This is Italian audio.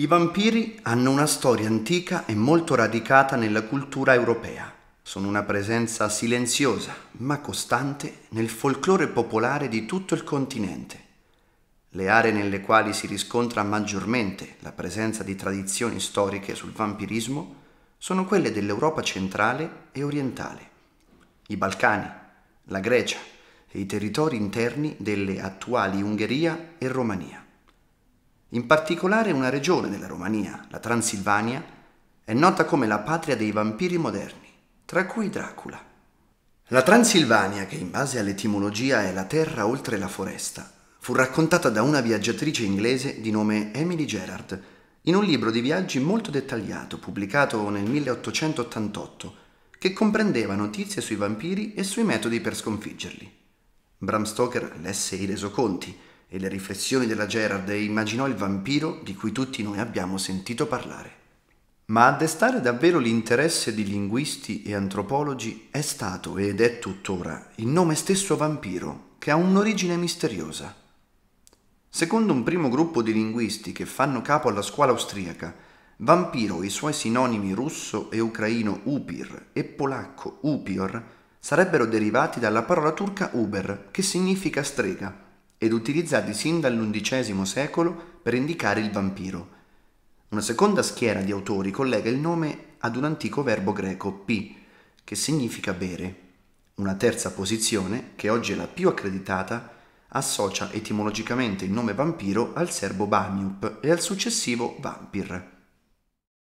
I vampiri hanno una storia antica e molto radicata nella cultura europea. Sono una presenza silenziosa, ma costante, nel folklore popolare di tutto il continente. Le aree nelle quali si riscontra maggiormente la presenza di tradizioni storiche sul vampirismo sono quelle dell'Europa centrale e orientale, i Balcani, la Grecia e i territori interni delle attuali Ungheria e Romania. In particolare una regione della Romania, la Transilvania, è nota come la patria dei vampiri moderni, tra cui Dracula. La Transilvania, che in base all'etimologia è la terra oltre la foresta, fu raccontata da una viaggiatrice inglese di nome Emily Gerard in un libro di viaggi molto dettagliato pubblicato nel 1888 che comprendeva notizie sui vampiri e sui metodi per sconfiggerli. Bram Stoker lesse i resoconti e le riflessioni della Gerard e immaginò il vampiro di cui tutti noi abbiamo sentito parlare. Ma a destare davvero l'interesse di linguisti e antropologi è stato ed è tuttora il nome stesso vampiro, che ha un'origine misteriosa. Secondo un primo gruppo di linguisti che fanno capo alla scuola austriaca, vampiro e i suoi sinonimi russo e ucraino upir e polacco upior sarebbero derivati dalla parola turca uber, che significa strega, ed utilizzati sin dall'undicesimo secolo per indicare il vampiro. Una seconda schiera di autori collega il nome ad un antico verbo greco pi, che significa bere. Una terza posizione, che oggi è la più accreditata, associa etimologicamente il nome vampiro al serbo baniup e al successivo vampir.